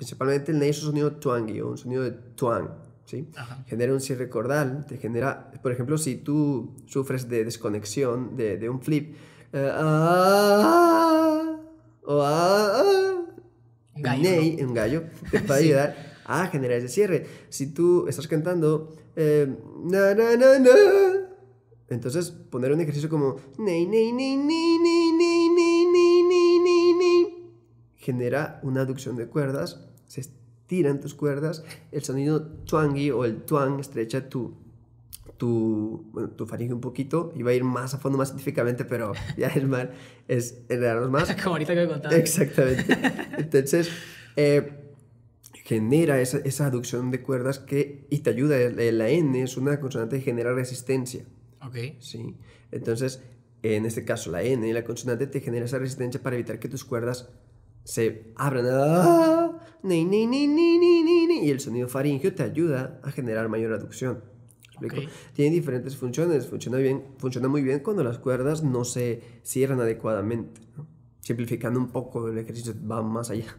principalmente el ney es un sonido twang o un sonido de twang, ¿sí? Genera un cierre cordal, te genera, por ejemplo, si tú sufres de desconexión de, un flip, o eh, ah, ah, ah, un gallo, ney, un gallo te puede ayudar a generar ese cierre. Si tú estás cantando eh, na, na, na, na, entonces poner un ejercicio como ney, genera una aducción de cuerdas, se estiran tus cuerdas, el sonido twangy o el twang estrecha tu, tu, tu faringe un poquito, iba a ir más a fondo más científicamente, pero ya es mal, es enredarnos más. Como ahorita que contado. Exactamente. Entonces, eh, genera esa, esa, aducción de cuerdas que, y te ayuda, la N es una consonante que genera resistencia. Ok. Sí. Entonces, en este caso, la N, y la consonante, te genera esa resistencia para evitar que tus cuerdas se abren ¡ah! y el sonido faríngeo te ayuda a generar mayor aducción. Tiene diferentes funciones, funciona, bien, funciona muy bien cuando las cuerdas no se cierran adecuadamente. Simplificando un poco el ejercicio, va más allá.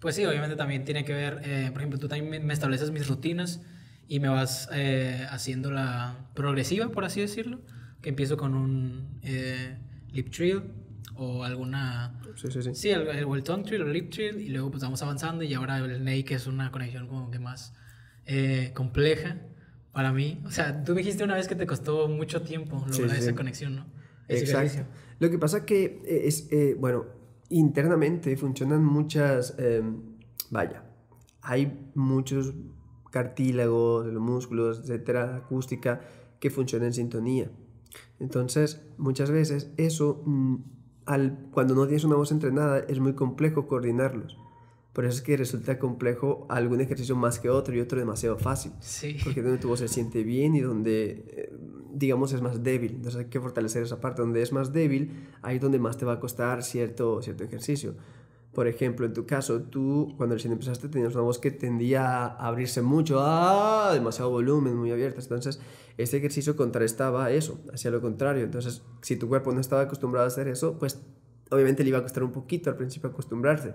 Pues sí, obviamente también tiene que ver, eh, por ejemplo, tú también me estableces mis rutinas y me vas eh, haciendo la progresiva, por así decirlo, que empiezo con un eh, lip trill o alguna... Sí, sí, sí. Sí, el, el trill o el Lip trill y luego pues vamos avanzando y ahora el Snake es una conexión como que más eh, compleja para mí. O sea, tú me dijiste una vez que te costó mucho tiempo lograr esa conexión, ¿no? Exacto. Lo que pasa que eh, es, eh, bueno, internamente funcionan muchas, em, vaya, hay muchos cartílagos, los músculos, etcétera, acústica, que funcionan en sintonía. Entonces, muchas veces eso... Mm, cuando no tienes una voz entrenada es muy complejo coordinarlos. Por eso es que resulta complejo algún ejercicio más que otro y otro demasiado fácil. Porque donde tu voz se siente bien y donde, eh, digamos, es más débil. Entonces hay que fortalecer esa parte. Donde es más débil, ahí es donde más te va a costar cierto, cierto ejercicio. Por ejemplo, en tu caso, tú cuando recién empezaste tenías una voz que tendía a abrirse mucho, ¡ah! demasiado volumen, muy abierta. Entonces, este ejercicio contrastaba eso, hacía lo contrario. Entonces, si tu cuerpo no estaba acostumbrado a hacer eso, pues obviamente le iba a costar un poquito al principio acostumbrarse.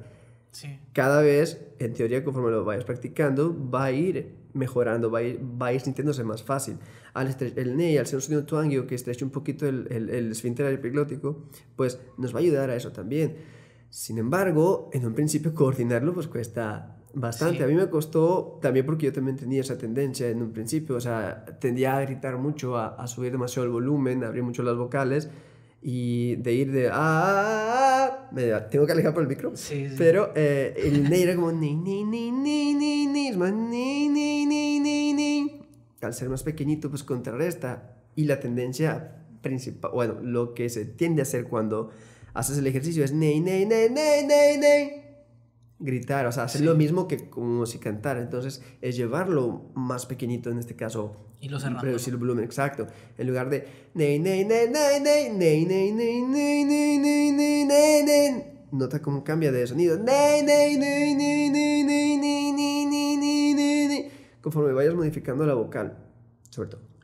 Cada vez, en teoría, conforme lo vayas practicando, va a ir mejorando, va a ir, va ir sintiéndose más fácil. Al el NEI, al ser un sonido tuangio que estreche un poquito el, el, el esfínter epiglótico, pues nos va a ayudar a eso también. Sin embargo, en un principio coordinarlo pues cuesta bastante. A mí me costó también porque yo también tenía esa tendencia en un principio, o sea, tendía a gritar mucho, a, subir demasiado el volumen, a abrir mucho las vocales y de ir de ah, ah, ah, ah" me tengo que alejar por el micro sí, pero eh, el ney era como ni ni ni ni ni es más ni ni ni ni ni al ser más pequeñito pues contrarresta y la tendencia principal bueno lo que se tiende a hacer cuando haces el ejercicio, es ney, ney, ney, ney, ney, ney. Gritar, o sea, hacer lo mismo que como si cantara. Entonces, es llevarlo más pequeñito en este caso. Y lo cerrando. Reducir el volumen, exacto. En lugar de ney, ney, ney, ney, ney, ney, ney, ney, ney, ney, ney, ney, ney, ney. Nota cómo cambia de sonido. Ney, ney, ney, ney, ney, ney, ney, ney, ney, ney, ney. Conforme vayas modificando la vocal, sobre todo.